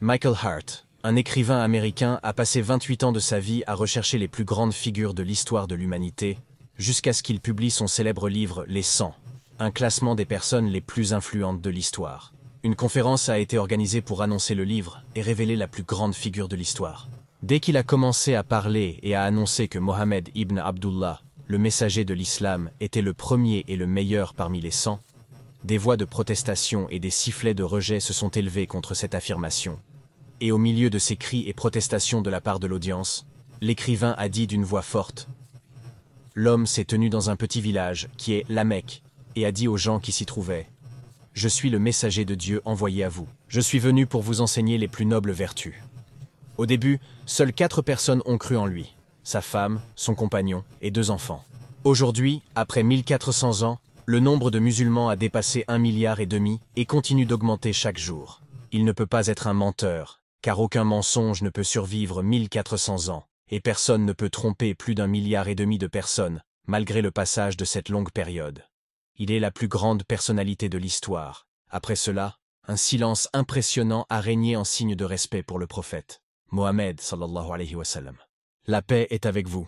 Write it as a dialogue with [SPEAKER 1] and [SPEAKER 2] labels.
[SPEAKER 1] Michael Hart, un écrivain américain, a passé 28 ans de sa vie à rechercher les plus grandes figures de l'histoire de l'humanité, jusqu'à ce qu'il publie son célèbre livre Les 100, un classement des personnes les plus influentes de l'histoire. Une conférence a été organisée pour annoncer le livre et révéler la plus grande figure de l'histoire. Dès qu'il a commencé à parler et à annoncer que Mohammed ibn Abdullah, le messager de l'islam, était le premier et le meilleur parmi les 100, des voix de protestation et des sifflets de rejet se sont élevés contre cette affirmation, et au milieu de ces cris et protestations de la part de l'audience, l'écrivain a dit d'une voix forte L'homme s'est tenu dans un petit village, qui est la Mecque, et a dit aux gens qui s'y trouvaient Je suis le messager de Dieu envoyé à vous. Je suis venu pour vous enseigner les plus nobles vertus. Au début, seules quatre personnes ont cru en lui sa femme, son compagnon et deux enfants. Aujourd'hui, après 1400 ans, le nombre de musulmans a dépassé un milliard et demi et continue d'augmenter chaque jour. Il ne peut pas être un menteur, car aucun mensonge ne peut survivre 1400 ans, et personne ne peut tromper plus d'un milliard et demi de personnes, malgré le passage de cette longue période. Il est la plus grande personnalité de l'histoire. Après cela, un silence impressionnant a régné en signe de respect pour le prophète, Mohamed. sallallahu La paix est avec vous.